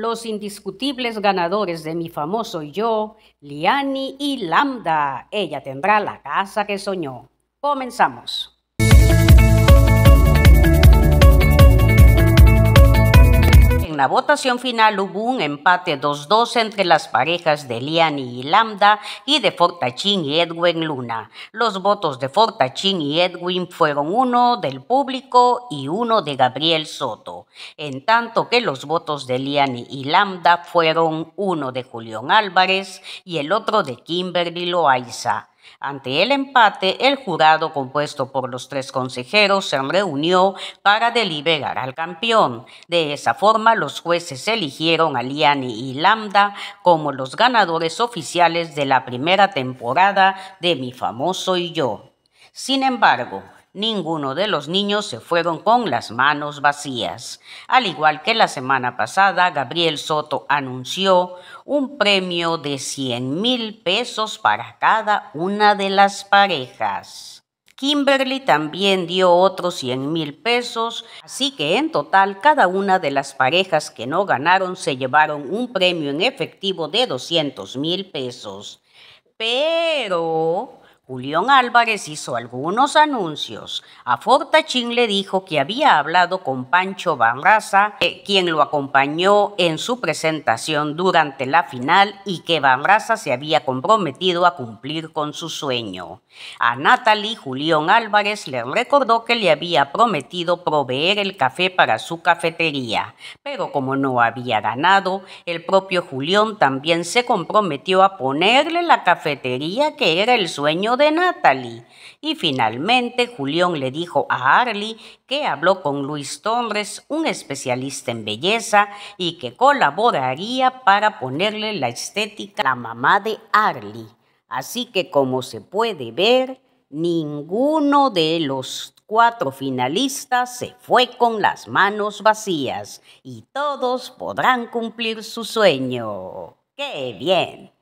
los indiscutibles ganadores de mi famoso yo, Liani y Lambda. Ella tendrá la casa que soñó. Comenzamos. la votación final hubo un empate 2-2 entre las parejas de Liani y Lambda y de Fortachín y Edwin Luna. Los votos de Fortachín y Edwin fueron uno del público y uno de Gabriel Soto, en tanto que los votos de Liani y Lambda fueron uno de Julián Álvarez y el otro de Kimberly Loaiza. Ante el empate, el jurado compuesto por los tres consejeros se reunió para deliberar al campeón. De esa forma, los jueces eligieron a Liani y Lambda como los ganadores oficiales de la primera temporada de Mi Famoso y Yo. Sin embargo, ninguno de los niños se fueron con las manos vacías. Al igual que la semana pasada, Gabriel Soto anunció un premio de 100 mil pesos para cada una de las parejas. Kimberly también dio otros 100 mil pesos, así que en total cada una de las parejas que no ganaron se llevaron un premio en efectivo de 200 mil pesos. Pero Julión Álvarez hizo algunos anuncios. A Fortachín le dijo que había hablado con Pancho Barraza, eh, quien lo acompañó en su presentación durante la final y que Barraza se había comprometido a cumplir con su sueño. A Natalie, Julión Álvarez le recordó que le había prometido proveer el café para su cafetería, pero como no había ganado, el propio Julión también se comprometió a ponerle la cafetería que era el sueño de Natalie. Y finalmente Julián le dijo a Arlie que habló con Luis Torres, un especialista en belleza, y que colaboraría para ponerle la estética a la mamá de Arlie. Así que como se puede ver, ninguno de los cuatro finalistas se fue con las manos vacías y todos podrán cumplir su sueño. ¡Qué bien!